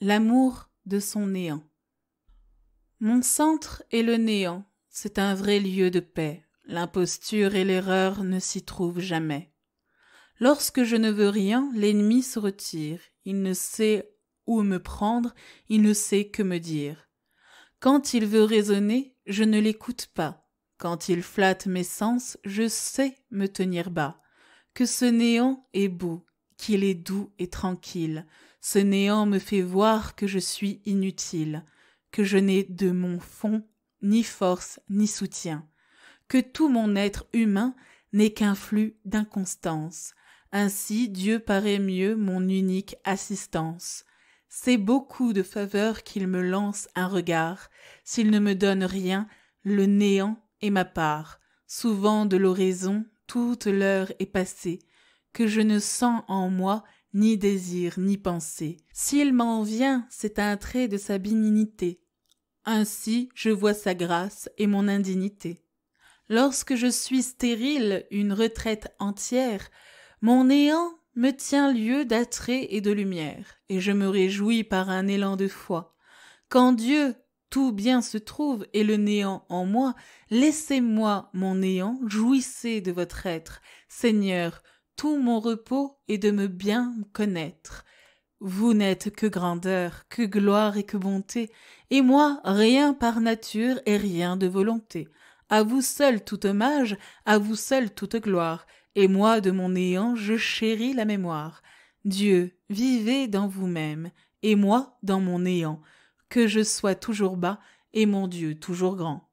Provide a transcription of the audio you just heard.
L'amour de son néant. Mon centre est le néant, c'est un vrai lieu de paix. L'imposture et l'erreur ne s'y trouvent jamais. Lorsque je ne veux rien, l'ennemi se retire. Il ne sait où me prendre, il ne sait que me dire. Quand il veut raisonner, je ne l'écoute pas. Quand il flatte mes sens, je sais me tenir bas. Que ce néant est beau, qu'il est doux et tranquille. Ce néant me fait voir que je suis inutile, que je n'ai de mon fond ni force ni soutien, que tout mon être humain n'est qu'un flux d'inconstance. Ainsi Dieu paraît mieux mon unique assistance. C'est beaucoup de faveur qu'il me lance un regard, s'il ne me donne rien, le néant est ma part. Souvent de l'oraison, toute l'heure est passée, que je ne sens en moi ni désir ni pensée. S'il m'en vient, c'est un trait de sa benignité. Ainsi je vois sa grâce et mon indignité. Lorsque je suis stérile, une retraite entière, mon néant me tient lieu d'attrait et de lumière, et je me réjouis par un élan de foi. Quand Dieu, tout bien se trouve et le néant en moi, laissez-moi, mon néant, jouissez de votre être. Seigneur, tout mon repos est de me bien connaître. Vous n'êtes que grandeur, que gloire et que bonté, et moi rien par nature et rien de volonté. À vous seul tout hommage, à vous seul toute gloire, et moi de mon néant je chéris la mémoire. Dieu, vivez dans vous-même, et moi dans mon néant, que je sois toujours bas, et mon Dieu toujours grand.